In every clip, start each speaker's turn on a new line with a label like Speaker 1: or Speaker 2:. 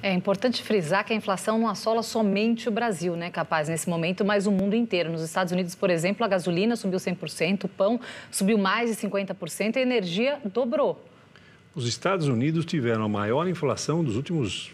Speaker 1: É importante frisar que a inflação não assola somente o Brasil, né, capaz, nesse momento, mas o mundo inteiro. Nos Estados Unidos, por exemplo, a gasolina subiu 100%, o pão subiu mais de 50% e a energia dobrou.
Speaker 2: Os Estados Unidos tiveram a maior inflação dos últimos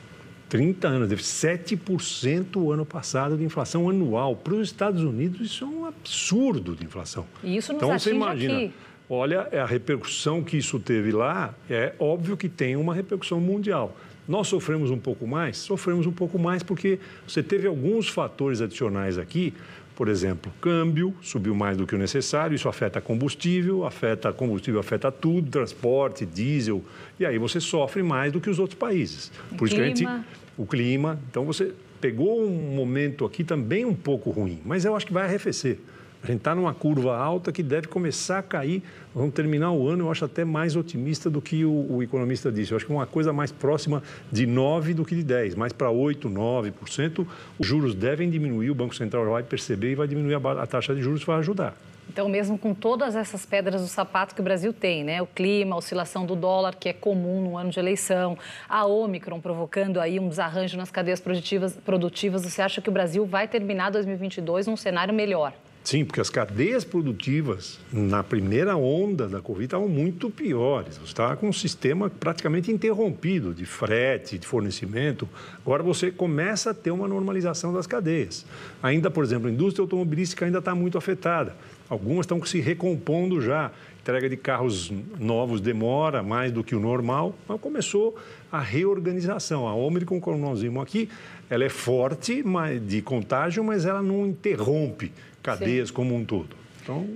Speaker 2: 30 anos, teve 7% o ano passado de inflação anual. Para os Estados Unidos, isso é um absurdo de inflação.
Speaker 1: E isso nos então, você imagina, aqui.
Speaker 2: Olha, é a repercussão que isso teve lá, é óbvio que tem uma repercussão mundial. Nós sofremos um pouco mais? Sofremos um pouco mais porque você teve alguns fatores adicionais aqui, por exemplo, câmbio subiu mais do que o necessário, isso afeta combustível, afeta combustível, afeta tudo, transporte, diesel, e aí você sofre mais do que os outros países. Por o isso clima. que a gente. O clima. Então você pegou um momento aqui também um pouco ruim, mas eu acho que vai arrefecer. A gente está numa curva alta que deve começar a cair. Vamos terminar o ano, eu acho até mais otimista do que o, o economista disse. Eu acho que uma coisa mais próxima de 9 do que de 10, mais para 8, 9%. Os juros devem diminuir, o Banco Central vai perceber e vai diminuir a, a taxa de juros, vai ajudar.
Speaker 1: Então, mesmo com todas essas pedras do sapato que o Brasil tem, né? O clima, a oscilação do dólar, que é comum no ano de eleição, a Ômicron provocando aí um desarranjo nas cadeias produtivas, produtivas, você acha que o Brasil vai terminar 2022 num cenário melhor?
Speaker 2: Sim, porque as cadeias produtivas na primeira onda da Covid estavam muito piores. Você estava com um sistema praticamente interrompido de frete, de fornecimento. Agora você começa a ter uma normalização das cadeias. Ainda, por exemplo, a indústria automobilística ainda está muito afetada. Algumas estão se recompondo já entrega de carros novos demora mais do que o normal, mas começou a reorganização. A Omicron, como nós vimos aqui, ela é forte mas, de contágio, mas ela não interrompe cadeias Sim. como um todo. Então...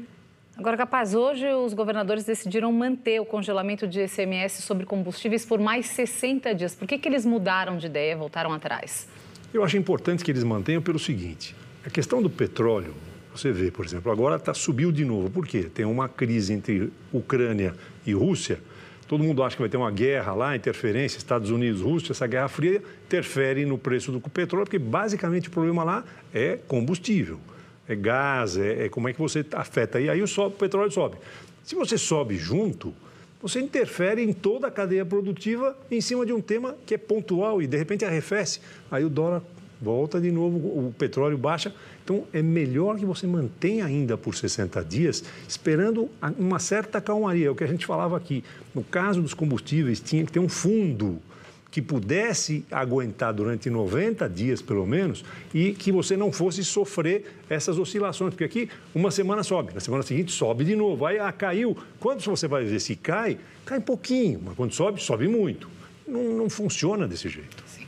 Speaker 1: Agora, capaz, hoje os governadores decidiram manter o congelamento de ICMS sobre combustíveis por mais 60 dias. Por que, que eles mudaram de ideia, voltaram atrás?
Speaker 2: Eu acho importante que eles mantenham pelo seguinte: a questão do petróleo, você vê, por exemplo, agora tá, subiu de novo. Por quê? Tem uma crise entre Ucrânia e Rússia. Todo mundo acha que vai ter uma guerra lá, interferência, Estados Unidos, Rússia, essa guerra fria interfere no preço do petróleo, porque basicamente o problema lá é combustível, é gás, é, é como é que você afeta. E aí o, sobe, o petróleo sobe. Se você sobe junto, você interfere em toda a cadeia produtiva em cima de um tema que é pontual e de repente arrefece. Aí o dólar volta de novo, o petróleo baixa. Então, é melhor que você mantenha ainda por 60 dias, esperando uma certa calmaria. É o que a gente falava aqui. No caso dos combustíveis, tinha que ter um fundo que pudesse aguentar durante 90 dias, pelo menos, e que você não fosse sofrer essas oscilações. Porque aqui, uma semana sobe, na semana seguinte sobe de novo. Aí, ah, caiu. Quando você vai ver se cai, cai um pouquinho, mas quando sobe, sobe muito. Não, não funciona desse jeito. Sim.